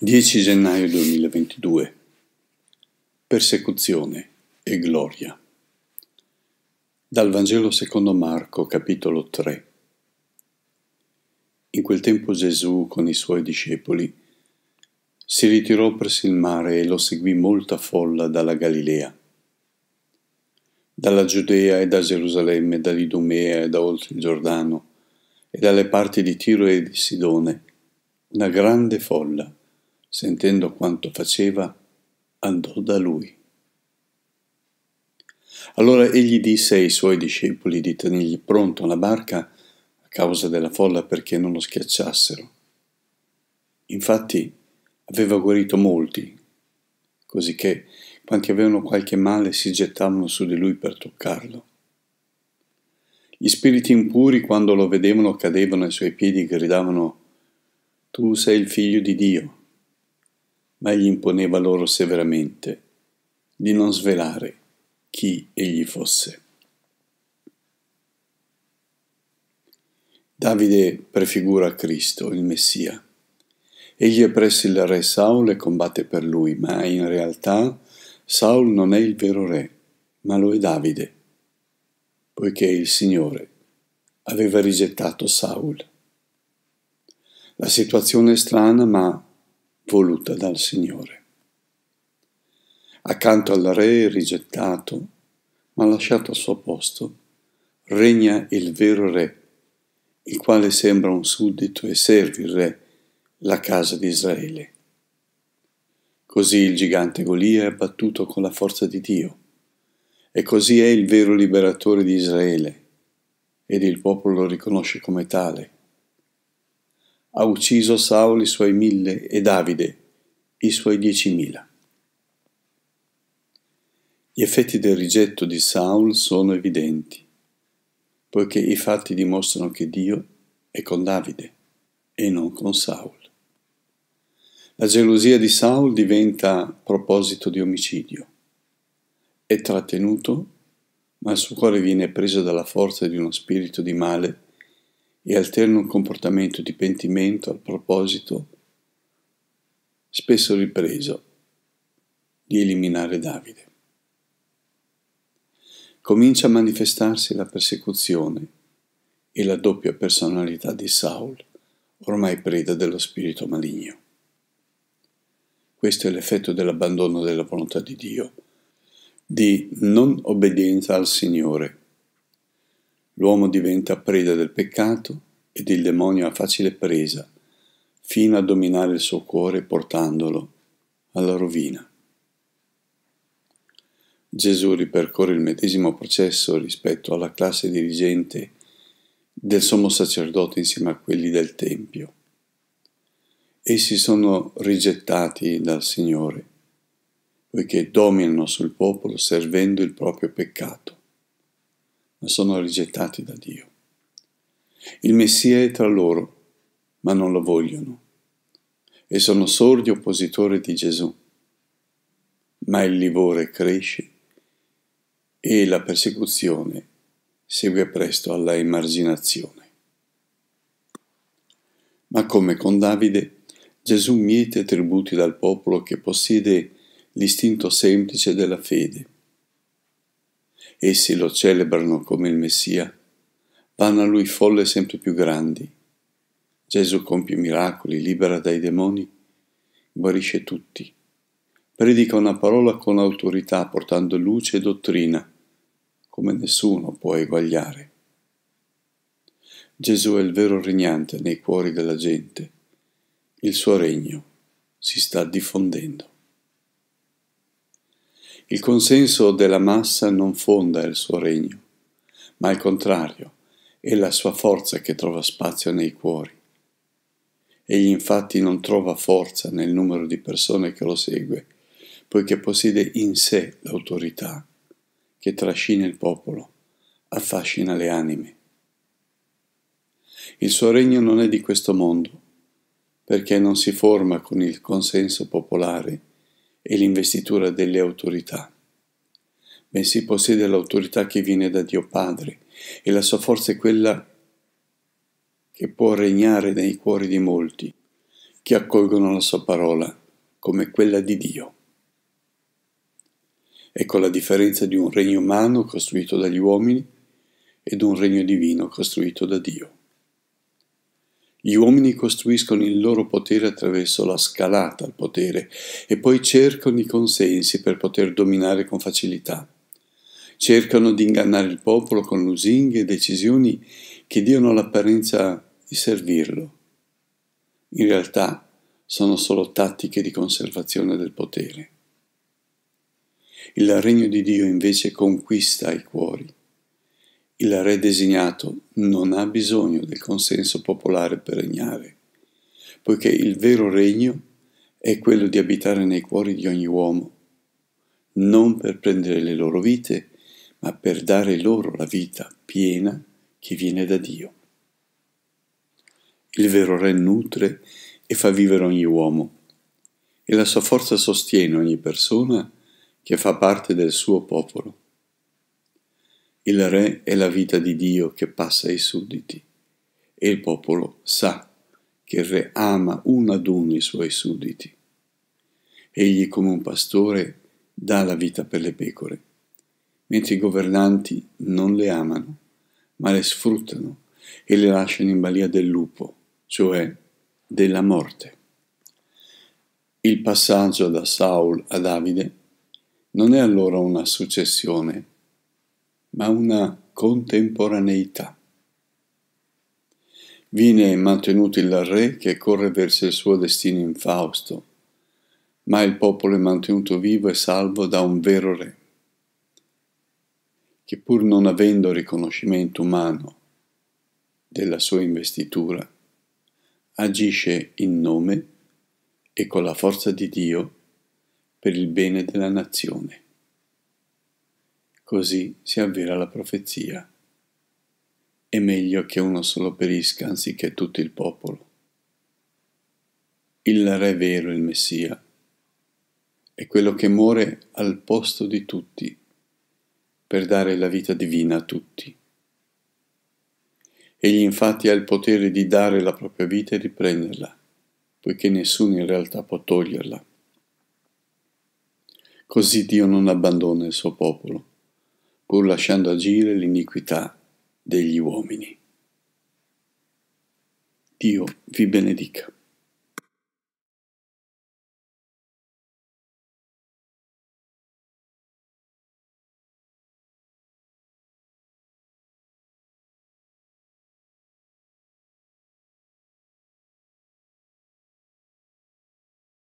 10 gennaio 2022 Persecuzione e gloria Dal Vangelo secondo Marco capitolo 3 In quel tempo Gesù con i suoi discepoli si ritirò presso il mare e lo seguì molta folla dalla Galilea, dalla Giudea e da Gerusalemme, dall'Idumea e da oltre il Giordano e dalle parti di Tiro e di Sidone, una grande folla sentendo quanto faceva, andò da lui. Allora egli disse ai suoi discepoli di tenergli pronto la barca a causa della folla perché non lo schiacciassero. Infatti aveva guarito molti, così che quanti avevano qualche male si gettavano su di lui per toccarlo. Gli spiriti impuri, quando lo vedevano, cadevano ai suoi piedi e gridavano Tu sei il figlio di Dio ma egli imponeva loro severamente di non svelare chi egli fosse. Davide prefigura Cristo, il Messia. Egli è presso il re Saul e combatte per lui, ma in realtà Saul non è il vero re, ma lo è Davide, poiché il Signore aveva rigettato Saul. La situazione è strana, ma voluta dal Signore. Accanto al Re rigettato, ma lasciato al suo posto, regna il vero Re, il quale sembra un suddito e serve il Re, la casa di Israele. Così il gigante Golia è abbattuto con la forza di Dio, e così è il vero liberatore di Israele, ed il popolo lo riconosce come tale ha ucciso Saul i suoi mille e Davide i suoi diecimila. Gli effetti del rigetto di Saul sono evidenti, poiché i fatti dimostrano che Dio è con Davide e non con Saul. La gelosia di Saul diventa proposito di omicidio. È trattenuto, ma il suo cuore viene preso dalla forza di uno spirito di male e alterna un comportamento di pentimento al proposito, spesso ripreso, di eliminare Davide. Comincia a manifestarsi la persecuzione e la doppia personalità di Saul, ormai preda dello spirito maligno. Questo è l'effetto dell'abbandono della volontà di Dio, di non obbedienza al Signore L'uomo diventa preda del peccato ed il demonio ha facile presa, fino a dominare il suo cuore portandolo alla rovina. Gesù ripercorre il medesimo processo rispetto alla classe dirigente del sommo sacerdote insieme a quelli del Tempio. Essi sono rigettati dal Signore, poiché dominano sul popolo servendo il proprio peccato ma sono rigettati da Dio. Il Messia è tra loro, ma non lo vogliono, e sono sordi oppositori di Gesù. Ma il livore cresce e la persecuzione segue presto alla emarginazione. Ma come con Davide, Gesù miete tributi dal popolo che possiede l'istinto semplice della fede Essi lo celebrano come il Messia. Vanno a lui folle sempre più grandi. Gesù compie miracoli, libera dai demoni, guarisce tutti. Predica una parola con autorità, portando luce e dottrina, come nessuno può eguagliare. Gesù è il vero regnante nei cuori della gente. Il suo regno si sta diffondendo. Il consenso della massa non fonda il suo regno, ma al contrario, è la sua forza che trova spazio nei cuori. Egli infatti non trova forza nel numero di persone che lo segue, poiché possiede in sé l'autorità che trascina il popolo, affascina le anime. Il suo regno non è di questo mondo, perché non si forma con il consenso popolare, e l'investitura delle autorità, bensì possiede l'autorità che viene da Dio Padre e la sua forza è quella che può regnare nei cuori di molti che accolgono la sua parola come quella di Dio. Ecco la differenza di un regno umano costruito dagli uomini ed un regno divino costruito da Dio. Gli uomini costruiscono il loro potere attraverso la scalata al potere e poi cercano i consensi per poter dominare con facilità. Cercano di ingannare il popolo con lusinghe e decisioni che diano l'apparenza di servirlo. In realtà sono solo tattiche di conservazione del potere. Il regno di Dio invece conquista i cuori il re designato non ha bisogno del consenso popolare per regnare, poiché il vero regno è quello di abitare nei cuori di ogni uomo, non per prendere le loro vite, ma per dare loro la vita piena che viene da Dio. Il vero re nutre e fa vivere ogni uomo, e la sua forza sostiene ogni persona che fa parte del suo popolo. Il re è la vita di Dio che passa ai sudditi e il popolo sa che il re ama uno ad uno i suoi sudditi. Egli come un pastore dà la vita per le pecore, mentre i governanti non le amano, ma le sfruttano e le lasciano in balia del lupo, cioè della morte. Il passaggio da Saul a Davide non è allora una successione ma una contemporaneità. Viene mantenuto il re che corre verso il suo destino infausto, ma il popolo è mantenuto vivo e salvo da un vero re, che pur non avendo riconoscimento umano della sua investitura, agisce in nome e con la forza di Dio per il bene della nazione. Così si avvera la profezia. È meglio che uno solo perisca anziché tutto il popolo. Il Re vero, il Messia, è quello che muore al posto di tutti, per dare la vita divina a tutti. Egli infatti ha il potere di dare la propria vita e riprenderla, poiché nessuno in realtà può toglierla. Così Dio non abbandona il suo popolo pur lasciando agire l'iniquità degli uomini. Dio vi benedica.